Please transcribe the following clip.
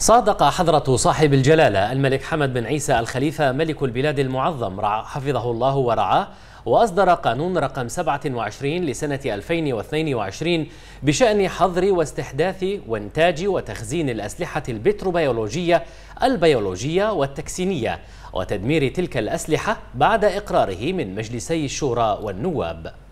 صادق حضرة صاحب الجلالة الملك حمد بن عيسى الخليفة ملك البلاد المعظم حفظه الله ورعاه وأصدر قانون رقم 27 لسنة 2022 بشأن حظر واستحداث وانتاج وتخزين الأسلحة البتروبيولوجية البيولوجية والتكسينية وتدمير تلك الأسلحة بعد إقراره من مجلسي الشورى والنواب